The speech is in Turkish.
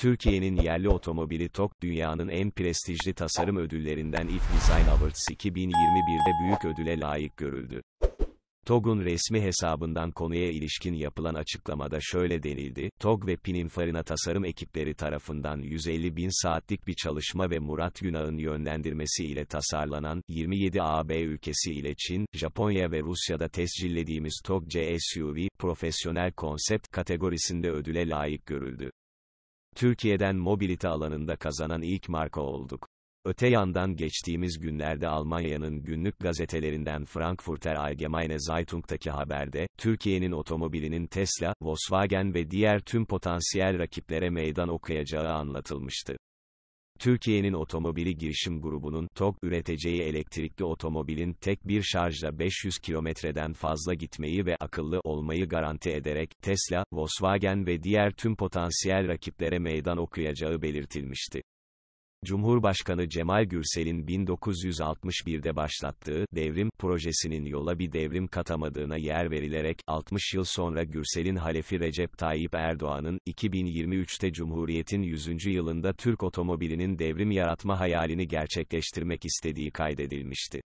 Türkiye'nin yerli otomobili TOK, dünyanın en prestijli tasarım ödüllerinden If Design Awards 2021'de büyük ödüle layık görüldü. TOG'un resmi hesabından konuya ilişkin yapılan açıklamada şöyle denildi, TOG ve Pininfarina tasarım ekipleri tarafından 150 bin saatlik bir çalışma ve Murat Günağ'ın yönlendirmesi ile tasarlanan, 27 AB ülkesi ile Çin, Japonya ve Rusya'da tescillediğimiz TOG CSUV, profesyonel konsept kategorisinde ödüle layık görüldü. Türkiye'den mobilite alanında kazanan ilk marka olduk. Öte yandan geçtiğimiz günlerde Almanya'nın günlük gazetelerinden Frankfurter Allgemeine Zeitung'daki haberde, Türkiye'nin otomobilinin Tesla, Volkswagen ve diğer tüm potansiyel rakiplere meydan okuyacağı anlatılmıştı. Türkiye'nin otomobili girişim grubunun Tok üreteceği elektrikli otomobilin tek bir şarjla 500 kilometreden fazla gitmeyi ve akıllı olmayı garanti ederek Tesla, Volkswagen ve diğer tüm potansiyel rakiplere meydan okuyacağı belirtilmişti. Cumhurbaşkanı Cemal Gürsel'in 1961'de başlattığı devrim projesinin yola bir devrim katamadığına yer verilerek 60 yıl sonra Gürsel'in halefi Recep Tayyip Erdoğan'ın 2023'te Cumhuriyet'in 100. yılında Türk otomobilinin devrim yaratma hayalini gerçekleştirmek istediği kaydedilmişti.